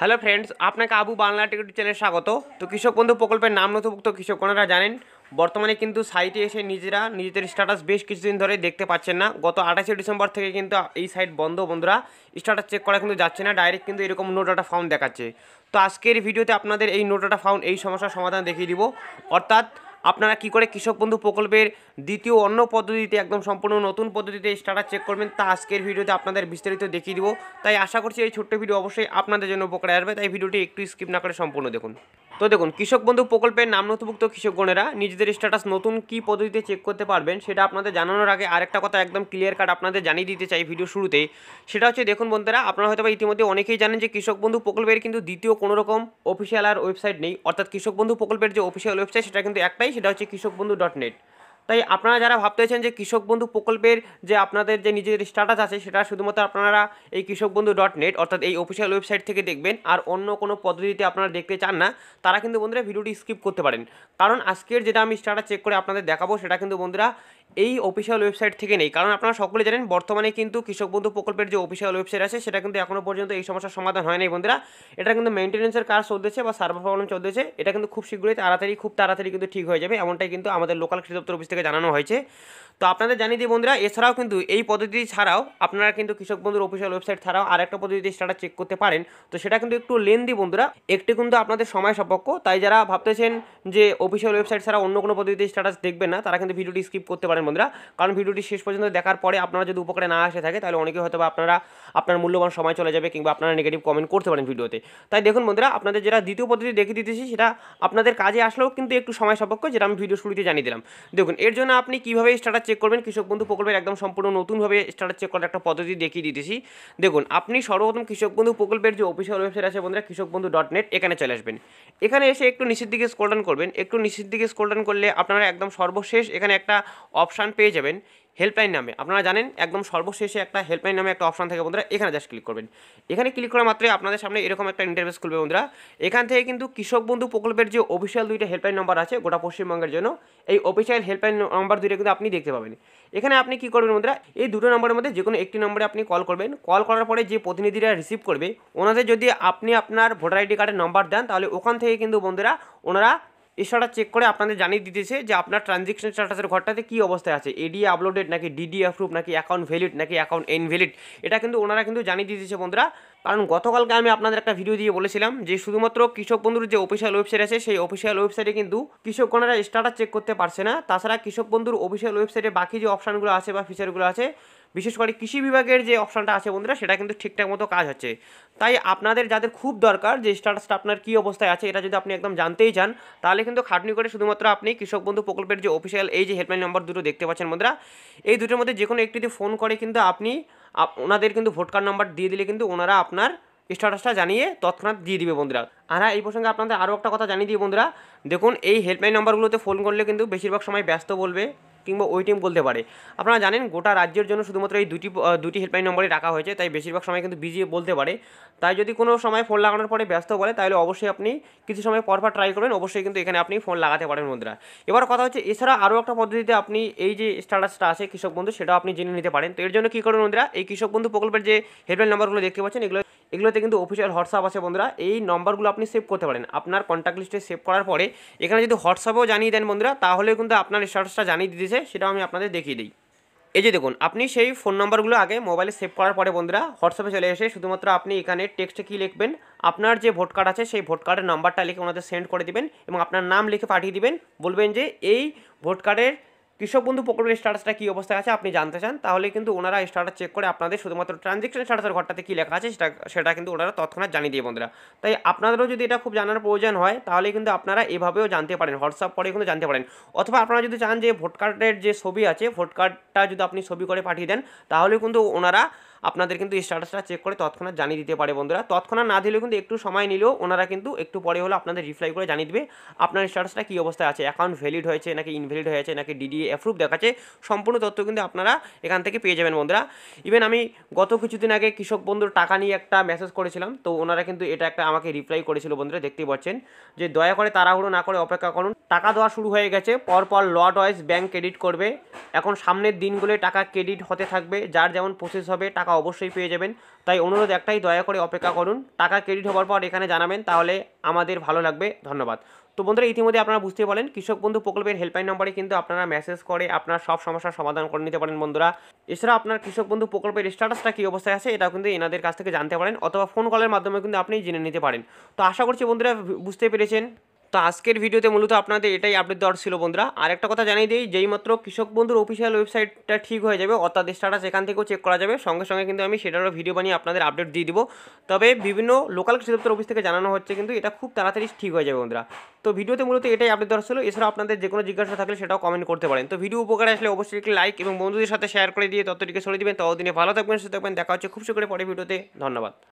hello friends আপনাকে Abu Bangla ticket চ্যানেলে স্বাগত তো কৃষক বন্ধু প্রকল্পের নাম নথিভুক্ত কৃষকগণরা জানেন বর্তমানে কিন্তু সাইটে এসে নিজেরা নিজেদের স্ট্যাটাস বেশ কিছুদিন ধরে দেখতে পাচ্ছেন না গত আঠাশে ডিসেম্বর থেকে কিন্তু এই সাইট বন্ধ বন্ধুরা স্ট্যাটাস চেক করা কিন্তু যাচ্ছে না ডাইরেক্ট কিন্তু এরকম নো ডাটা ফাউন্ড দেখাচ্ছে তো আজকের ভিডিওতে আপনাদের এই নো ডাটা ফাউন্ড এই সমস্যার সমাধান দেখিয়ে দিব অর্থাৎ আপনারা কি করে কৃষক বন্ধু প্রকল্পের দ্বিতীয় অন্য পদ্ধতিতে একদম সম্পূর্ণ নতুন পদ্ধতিতে স্টার্টার চেক করবেন তা আজকের ভিডিওতে আপনাদের বিস্তারিত দেখিয়ে দিব তাই আশা করছি এই ছোট্ট ভিডিও অবশ্যই আপনাদের জন্য উপকারে আসবে তাই ভিডিওটি একটু স্কিপ না করে সম্পূর্ণ দেখুন তো দেখুন কৃষক বন্ধু প্রকল্পের নাম নথিভুক্ত কৃষকগণেরা নিজেদের স্ট্যাটাস নতুন কি পদ্ধতিতে চেক করতে পারবেন সেটা আপনাদের জানানোর আগে আরেকটা কথা একদম ক্লিয়ার কাট আপনাদের জানিয়ে দিতে চাই ভিডিও শুরুতেই সেটা হচ্ছে দেখুন বন্ধুরা আপনারা হয়তো ইতিমধ্যে অনেকেই জানেন যে কৃষক বন্ধু প্রকল্পের কিন্তু দ্বিতীয় কোনো রকম অফিসিয়াল আর ওয়েবসাইট নেই অর্থাৎ কৃষক বন্ধু প্রকল্পের যে অফিসিয়াল ওয়েবসাইট সেটা কিন্তু একটাই সেটা হচ্ছে কৃষক বন্ধু ডট নেট তাই আপনারা যারা ভাবতে ভাবতেছেন যে কৃষক বন্ধু প্রকল্পের যে আপনাদের যে নিজেদের স্ট্যাটাস আছে সেটা শুধুমাত্র আপনারা এই কৃষক বন্ধু ডট নেট অর্থাৎ এই অফিসিয়াল ওয়েবসাইট থেকে দেখবেন আর অন্য কোনো পদ্ধতিতে আপনারা দেখতে চান না তারা কিন্তু বন্ধুরা ভিডিওটি স্কিপ করতে পারেন কারণ আজকের যেটা আমি স্ট্যাটাস চেক করে আপনাদের দেখাবো সেটা কিন্তু বন্ধুরা এই অফিসিয়াল ওয়েবসাইট থেকে নেই কারণ আপনারা সকলে জানেন বর্তমানে কিন্তু কৃষক বন্ধু প্রকল্পের যে অফিসিয়াল ওয়েবসাইট আছে সেটা কিন্তু এখনও পর্যন্ত এই সমস্যার সমাধান হয় নাই বন্ধুরা এটা কিন্তু মেনটেন্সের কাজ চলতেছে বা সার্ভার প্রবলেম চলতেছে এটা কিন্তু খুব শীঘ্রই তাড়াতাড়ি খুব তাড়াতাড়ি কিন্তু ঠিক হয়ে যাবে এমনটাই কিন্তু আমাদের লোকাল কৃষি দপ্তর অফিস থেকে থেকে জানানো হয়েছে তো আপনাদের জানিয়ে দিই বন্ধুরা এছাড়াও কিন্তু এই পদ্ধতি ছাড়াও আপনারা কিন্তু কৃষক বন্ধুর অফিসিয়াল ওয়েবসাইট ছাড়াও আরেকটা পদ্ধতি স্ট্যাটাস চেক করতে পারেন তো সেটা কিন্তু একটু লেন্দি বন্ধুরা একটি কিন্তু আপনাদের সময় সপক্ষ তাই যারা ভাবতেছেন যে অফিসিয়াল ওয়েবসাইট ছাড়া অন্য কোনো পদ্ধতিতে স্ট্যাটাস দেখবেন না তারা কিন্তু ভিডিওটি স্কিপ করতে পারেন বন্ধুরা কারণ ভিডিওটি শেষ পর্যন্ত দেখার পরে আপনারা যদি উপকারে না আসে থাকে তাহলে অনেকে হয়তো আপনারা আপনার মূল্যবান সময় চলে যাবে কিংবা আপনারা নেগেটিভ কমেন্ট করতে পারেন ভিডিওতে তাই দেখুন বন্ধুরা আপনাদের যেটা দ্বিতীয় পদ্ধতি দেখে দিতেছি সেটা আপনাদের কাজে আসলেও কিন্তু একটু সময় সপক্ষ যেটা আমি ভিডিও শুরুতে জানিয়ে দিলাম দেখুন এর জন্য আপনি কীভাবে স্ট্যাটাস চেক করবেন কৃষক বন্ধু প্রকল্পের একদম সম্পূর্ণ নতুনভাবে স্ট্যাটাস চেক করার একটা পদ্ধতি দেখিয়ে দিতেছি দেখুন আপনি সর্বপ্রথম কৃষক বন্ধু প্রকল্পের যে অফিসিয়াল ওয়েবসাইট আছে বন্ধুরা কৃষক বন্ধু ডট নেট এখানে চলে আসবেন এখানে এসে একটু নিচের দিকে ডাউন করবেন একটু নিচের দিকে ডাউন করলে আপনারা একদম সর্বশেষ এখানে একটা অপশান পেয়ে যাবেন হেল্পলাইন নামে আপনারা জানেন একদম সর্বশেষে একটা হেল্পলাইন নামে একটা অপশন থাকে বন্ধুরা এখানে জাস্ট ক্লিক করবেন এখানে ক্লিক করা মাত্রই আপনাদের সামনে এরকম একটা ইন্টারভেস খুলবে বন্ধুরা এখান থেকে কিন্তু কৃষক বন্ধু প্রকল্পের যে অফিসিয়াল দুইটা হেল্পলাইন নাম্বার আছে গোটা পশ্চিমবঙ্গের জন্য এই অফিসিয়াল হেল্পলাইন নাম্বার দুইটা কিন্তু আপনি দেখতে পাবেন এখানে আপনি কী করবেন বন্ধুরা এই দুটো নম্বরের মধ্যে যে কোনো একটি নম্বরে আপনি কল করবেন কল করার পরে যে প্রতিনিধিরা রিসিভ করবে ওনাদের যদি আপনি আপনার ভোটার আইডি কার্ডের নম্বর দেন তাহলে ওখান থেকে কিন্তু বন্ধুরা ওনারা এছাড়া চেক করে আপনাদের জানিয়ে দিতেছে যে আপনার ট্রানজেকশন স্ট্যাটাসের ঘরটাতে কী অবস্থায় আছে এডিএ আপলোডেড নাকি ডিডি অ্যাপ্রুভ নাকি অ্যাকাউন্ট ভ্যালিড নাকি অ্যাকাউন্ট ইনভ্যালিড এটা কিন্তু ওনারা কিন্তু জানিয়ে দিতেছে বন্ধুরা কারণ গতকালকে আমি আপনাদের একটা ভিডিও দিয়ে বলেছিলাম যে শুধুমাত্র কৃষক বন্ধুর যে অফিসিয়াল ওয়েবসাইট আছে সেই অফিসিয়াল ওয়েবসাইটে কিন্তু কৃষকগণেরা স্ট্যাটাস চেক করতে পারছে না তাছাড়া কৃষক বন্ধুর অফিসিয়াল ওয়েবসাইটে বাকি যে অপশানগুলো আছে বা ফিচারগুলো আছে বিশেষ করে কৃষি বিভাগের যে অপশানটা আছে বন্ধুরা সেটা কিন্তু ঠিকঠাক মতো কাজ হচ্ছে তাই আপনাদের যাদের খুব দরকার যে স্ট্যাটাসটা আপনার কী অবস্থায় আছে এটা যদি আপনি একদম জানতেই চান তাহলে কিন্তু খাটনি করে শুধুমাত্র আপনি কৃষক বন্ধু প্রকল্পের যে অফিসিয়াল এই যে হেল্পলাইন নম্বর দুটো দেখতে পাচ্ছেন বন্ধুরা এই দুটোর মধ্যে যে কোনো একটি ফোন করে কিন্তু আপনি ওনাদের কিন্তু ভোট কার্ড নাম্বার দিয়ে দিলে কিন্তু ওনারা আপনার স্ট্যাটাসটা জানিয়ে তৎক্ষণাৎ দিয়ে দিবে বন্ধুরা আর হ্যাঁ, এই প্রসঙ্গে আপনাদের আরও একটা কথা জানিয়ে দিই বন্ধুরা দেখুন এই হেল্পলাইন নাম্বারগুলোতে ফোন করলে কিন্তু বেশিরভাগ সময় ব্যস্ত বলবে কিংবা ওয়েটিং বলতে পারে আপনারা জানেন গোটা রাজ্যের জন্য শুধুমাত্র এই দুটি দুটি হেল্পলাইন নম্বরই রাখা হয়েছে তাই বেশিরভাগ সময় কিন্তু বিজি বলতে পারে তাই যদি কোনো সময় ফোন লাগানোর পরে ব্যস্ত বলে তাহলে অবশ্যই আপনি কিছু সময় পরপর ট্রাই করবেন অবশ্যই কিন্তু এখানে আপনি ফোন লাগাতে পারেন বন্ধুরা এবার কথা হচ্ছে এছাড়া আরও একটা পদ্ধতিতে আপনি এই যে স্ট্যাটাসটা আছে কৃষক বন্ধু সেটাও আপনি জেনে নিতে পারেন তো এর জন্য কী করবেন বন্ধুরা এই কৃষক বন্ধু প্রকল্পের যে হেল্পলাইন নাম্বারগুলো দেখতে পাচ্ছেন এগুলো এগুলোতে কিন্তু অফিসিয়াল হোয়াটসঅ্যাপ আছে বন্ধুরা এই নম্বরগুলো আপনি সেভ করতে পারেন আপনার কন্ট্যাক্ট লিস্টে সেভ করার পরে এখানে যদি হোয়াটসঅ্যাপেও জানিয়ে দেন বন্ধুরা তাহলে কিন্তু আপনার স্ট্যাটাসটা জানিয়ে দিতেছে সেটাও আমি আপনাদের দেখিয়ে দিই এই যে দেখুন আপনি সেই ফোন নম্বরগুলো আগে মোবাইলে সেভ করার পরে বন্ধুরা হোয়াটসঅ্যাপে চলে এসে শুধুমাত্র আপনি এখানে টেক্সটে কী লিখবেন আপনার যে ভোট কার্ড আছে সেই ভোট কার্ডের নাম্বারটা লিখে ওনাদের সেন্ড করে দিবেন এবং আপনার নাম লিখে পাঠিয়ে দিবেন বলবেন যে এই ভোট কার্ডের কৃষক বন্ধু প্রকল্পের স্ট্যাটাসটা কী অবস্থায় আছে আপনি জানতে চান তাহলে কিন্তু ওনারা স্ট্যাটাস চেক করে আপনাদের শুধুমাত্র ট্রানজেকশন স্ট্যাটাসের ঘরটাতে কী লেখা আছে সেটা সেটা কিন্তু ওনারা তৎক্ষণাৎ জানিয়ে দিয়ে বন্ধুরা তাই আপনাদেরও যদি এটা খুব জানার প্রয়োজন হয় তাহলে কিন্তু আপনারা এভাবেও জানতে পারেন হোয়াটসঅ্যাপ করে কিন্তু জানতে পারেন অথবা আপনারা যদি চান যে ভোট কার্ডের যে ছবি আছে ভোট কার্ডটা যদি আপনি ছবি করে পাঠিয়ে দেন তাহলে কিন্তু ওনারা আপনাদের কিন্তু স্ট্যাটাসটা চেক করে তৎক্ষণাৎ জানিয়ে দিতে পারে বন্ধুরা তৎক্ষণাৎ না দিলেও কিন্তু একটু সময় নিলেও ওনারা কিন্তু একটু পরে হলো আপনাদের রিপ্লাই করে জানিয়ে দেবে আপনার স্ট্যাটাসটা কী অবস্থায় আছে অ্যাকাউন্ট ভ্যালিড হয়েছে নাকি ইনভ্যালিড হয়েছে নাকি ডিডি অ্যাপ্রুভ দেখাচ্ছে সম্পূর্ণ তথ্য কিন্তু আপনারা এখান থেকে পেয়ে যাবেন বন্ধুরা ইভেন আমি গত কিছুদিন আগে কৃষক বন্ধুর টাকা নিয়ে একটা মেসেজ করেছিলাম তো ওনারা কিন্তু এটা একটা আমাকে রিপ্লাই করেছিল বন্ধুরা দেখতেই পাচ্ছেন যে দয়া করে তাড়াহুড়ো না করে অপেক্ষা করুন টাকা দেওয়া শুরু হয়ে গেছে পরপর লট ওয়াইজ ব্যাংক ক্রেডিট করবে এখন সামনের দিনগুলোয় টাকা ক্রেডিট হতে থাকবে যার যেমন প্রসেস হবে টাকা টাকা অবশ্যই পেয়ে যাবেন তাই অনুরোধ একটাই দয়া করে অপেক্ষা করুন টাকা ক্রেডিট হওয়ার পর এখানে জানাবেন তাহলে আমাদের ভালো লাগবে ধন্যবাদ তো বন্ধুরা ইতিমধ্যে আপনারা বুঝতে পারেন কৃষক বন্ধু প্রকল্পের হেল্পলাইন নম্বরে কিন্তু আপনারা মেসেজ করে আপনার সব সমস্যার সমাধান করে নিতে পারেন বন্ধুরা এছাড়া আপনার কৃষক বন্ধু প্রকল্পের স্ট্যাটাসটা কী অবস্থায় আছে এটাও কিন্তু এনাদের কাছ থেকে জানতে পারেন অথবা ফোন কলের মাধ্যমে কিন্তু আপনি জেনে নিতে পারেন তো আশা করছি বন্ধুরা বুঝতে পেরেছেন তো আজকের ভিডিওতে মূলত আপনাদের এটাই আপডেট দেওয়ার ছিল বন্ধুরা আর একটা কথা জানিয়ে দিই যেই মাত্র কৃষক বন্ধুর অফিসিয়াল ওয়েবসাইটটা ঠিক হয়ে যাবে অর্থাৎ স্টাটাস এখান থেকেও চেক করা যাবে সঙ্গে সঙ্গে কিন্তু আমি সেটারও ভিডিও বানিয়ে আপনাদের আপডেট দিয়ে দিব তবে বিভিন্ন লোকাল কৃষি দপ্তর অফিস থেকে জানানো হচ্ছে কিন্তু এটা খুব তাড়াতাড়ি ঠিক হয়ে যাবে বন্ধুরা তো ভিডিওতে মূলত এটাই আপডেট দেওয়ার ছিল এছাড়া আপনাদের যে কোনো জিজ্ঞাসা থাকলে সেটাও কমেন্ট করতে পারেন তো ভিডিও উপকারে আসলে অবশ্যই একটি লাইক এবং বন্ধুদের সাথে শেয়ার করে দিয়ে ততটিকে ছড়িয়ে দিবেন ততদিনে ভালো থাকবেন সুস্থ থাকবেন দেখা হচ্ছে খুব সুখে পরে ভিডিওতে ধন্যবাদ